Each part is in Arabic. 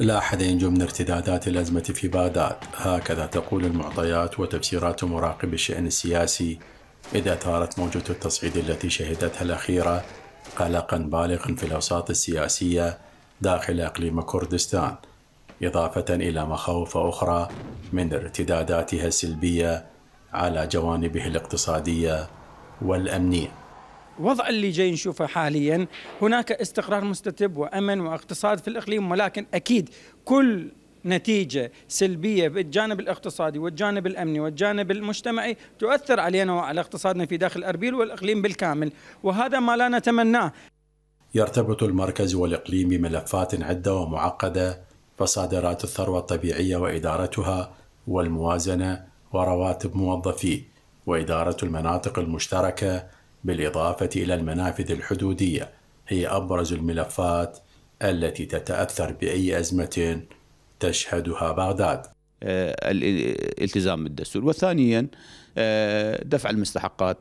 لا أحد ينجو من ارتدادات الأزمة في بغداد هكذا تقول المعطيات وتفسيرات مراقب الشأن السياسي إذا أثارت موجة التصعيد التي شهدتها الأخيرة قلقا بالغا في الأوساط السياسية داخل إقليم كردستان إضافة إلى مخاوف أخرى من ارتداداتها السلبية على جوانبه الاقتصادية والأمنية الوضع اللي جاي نشوفه حاليا هناك استقرار مستتب وامن واقتصاد في الاقليم ولكن اكيد كل نتيجة سلبية بالجانب الاقتصادي والجانب الأمني والجانب المجتمعي تؤثر علينا وعلى اقتصادنا في داخل أربيل والإقليم بالكامل وهذا ما لا نتمناه يرتبط المركز والإقليم بملفات عدة ومعقدة فصادرات الثروة الطبيعية وإدارتها والموازنة ورواتب موظفيه وإدارة المناطق المشتركة بالإضافة إلى المنافذ الحدودية هي أبرز الملفات التي تتأثر بأي أزمة تشهدها بغداد آه، الالتزام بالدستور وثانيا آه، دفع المستحقات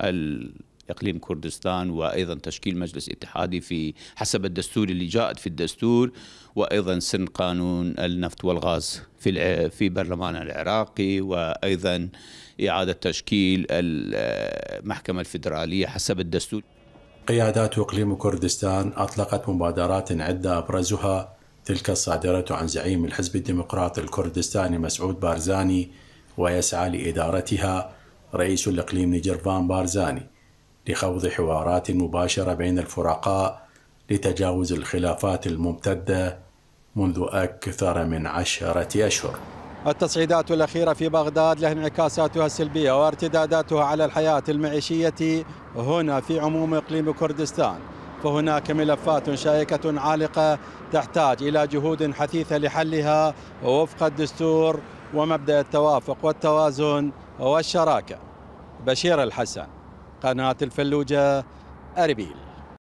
الإقليم كردستان وايضا تشكيل مجلس اتحادي في حسب الدستور اللي جاءت في الدستور وايضا سن قانون النفط والغاز في في برلمان العراقي وايضا إعادة تشكيل المحكمة الفيدرالية حسب الدستور قيادات إقليم كردستان أطلقت مبادرات عدة أبرزها تلك الصادرة عن زعيم الحزب الديمقراطي الكردستاني مسعود بارزاني ويسعى لإدارتها رئيس الإقليم نجرفان بارزاني لخوض حوارات مباشرة بين الفرقاء لتجاوز الخلافات الممتدة منذ أكثر من عشرة أشهر التصعيدات الأخيرة في بغداد لها انعكاساتها السلبية وارتداداتها على الحياة المعيشية هنا في عموم إقليم كردستان فهناك ملفات شائكة عالقة تحتاج إلى جهود حثيثة لحلها وفق الدستور ومبدأ التوافق والتوازن والشراكة بشير الحسن قناة الفلوجة أربيل